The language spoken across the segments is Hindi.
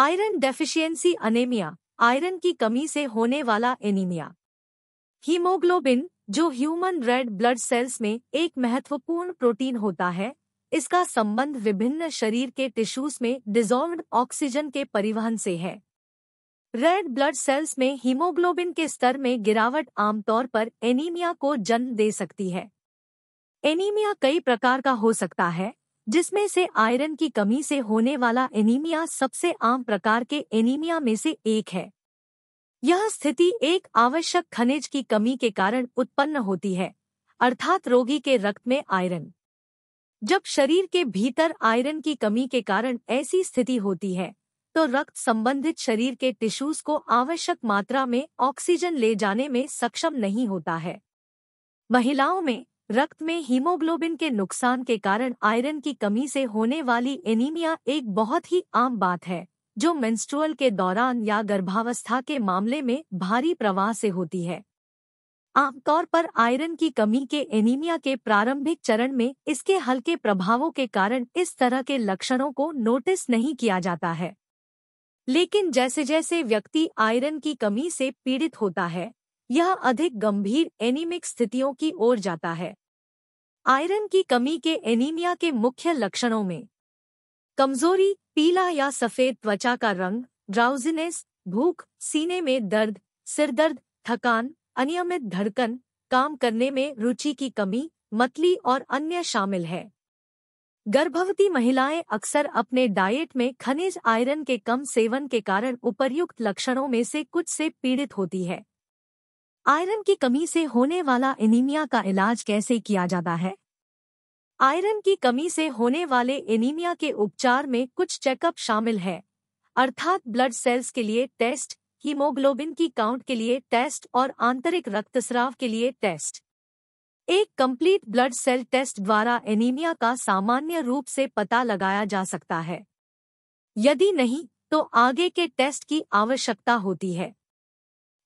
आयरन डेफिशिएंसी अनेमिया आयरन की कमी से होने वाला एनीमिया हीमोग्लोबिन जो ह्यूमन रेड ब्लड सेल्स में एक महत्वपूर्ण प्रोटीन होता है इसका संबंध विभिन्न शरीर के टिश्यूज में डिजॉल्व्ड ऑक्सीजन के परिवहन से है रेड ब्लड सेल्स में हीमोग्लोबिन के स्तर में गिरावट आमतौर पर एनीमिया को जन्म दे सकती है एनीमिया कई प्रकार का हो सकता है जिसमें से आयरन की कमी से होने वाला एनीमिया सबसे आम प्रकार के एनीमिया में से एक है यह स्थिति एक आवश्यक खनिज की कमी के कारण उत्पन्न होती है अर्थात रोगी के रक्त में आयरन जब शरीर के भीतर आयरन की कमी के कारण ऐसी स्थिति होती है तो रक्त संबंधित शरीर के टिश्यूज को आवश्यक मात्रा में ऑक्सीजन ले जाने में सक्षम नहीं होता है महिलाओं में रक्त में हीमोग्लोबिन के नुकसान के कारण आयरन की कमी से होने वाली एनीमिया एक बहुत ही आम बात है जो मेंस्ट्रुअल के दौरान या गर्भावस्था के मामले में भारी प्रवाह से होती है आमतौर पर आयरन की कमी के एनीमिया के प्रारंभिक चरण में इसके हल्के प्रभावों के कारण इस तरह के लक्षणों को नोटिस नहीं किया जाता है लेकिन जैसे जैसे व्यक्ति आयरन की कमी से पीड़ित होता है यह अधिक गंभीर एनीमिक स्थितियों की ओर जाता है आयरन की कमी के एनीमिया के मुख्य लक्षणों में कमजोरी पीला या सफेद त्वचा का रंग ड्राउजीनेस भूख सीने में दर्द सिरदर्द थकान अनियमित धड़कन काम करने में रुचि की कमी मतली और अन्य शामिल है गर्भवती महिलाएं अक्सर अपने डाइट में खनिज आयरन के कम सेवन के कारण उपर्युक्त लक्षणों में से कुछ से पीड़ित होती है आयरन की कमी से होने वाला एनीमिया का इलाज कैसे किया जाता है आयरन की कमी से होने वाले एनीमिया के उपचार में कुछ चेकअप शामिल है अर्थात ब्लड सेल्स के लिए टेस्ट हीमोग्लोबिन की काउंट के लिए टेस्ट और आंतरिक रक्तस्राव के लिए टेस्ट एक कंप्लीट ब्लड सेल टेस्ट द्वारा एनीमिया का सामान्य रूप से पता लगाया जा सकता है यदि नहीं तो आगे के टेस्ट की आवश्यकता होती है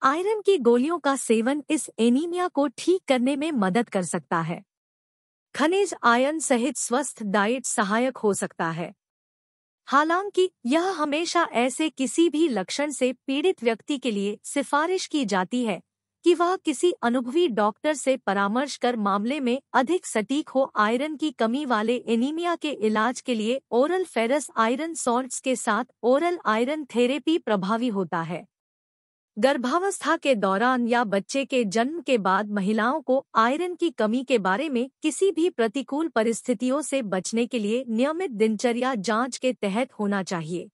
आयरन की गोलियों का सेवन इस एनीमिया को ठीक करने में मदद कर सकता है खनिज आयन सहित स्वस्थ डाइट सहायक हो सकता है हालांकि यह हमेशा ऐसे किसी भी लक्षण से पीड़ित व्यक्ति के लिए सिफारिश की जाती है कि वह किसी अनुभवी डॉक्टर से परामर्श कर मामले में अधिक सटीक हो आयरन की कमी वाले एनीमिया के इलाज के लिए ओरल फेरस आयरन सॉल्ट्स के साथ ओरल आयरन थेरेपी प्रभावी होता है गर्भावस्था के दौरान या बच्चे के जन्म के बाद महिलाओं को आयरन की कमी के बारे में किसी भी प्रतिकूल परिस्थितियों से बचने के लिए नियमित दिनचर्या जांच के तहत होना चाहिए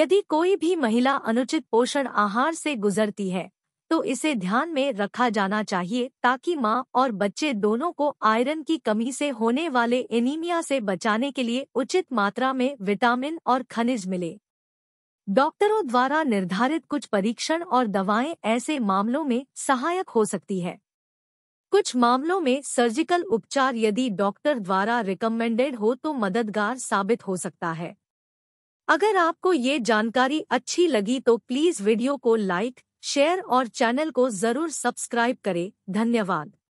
यदि कोई भी महिला अनुचित पोषण आहार से गुजरती है तो इसे ध्यान में रखा जाना चाहिए ताकि मां और बच्चे दोनों को आयरन की कमी से होने वाले एनीमिया से बचाने के लिए उचित मात्रा में विटामिन और खनिज मिले डॉक्टरों द्वारा निर्धारित कुछ परीक्षण और दवाएं ऐसे मामलों में सहायक हो सकती है कुछ मामलों में सर्जिकल उपचार यदि डॉक्टर द्वारा रिकमेंडेड हो तो मददगार साबित हो सकता है अगर आपको ये जानकारी अच्छी लगी तो प्लीज़ वीडियो को लाइक शेयर और चैनल को ज़रूर सब्सक्राइब करें धन्यवाद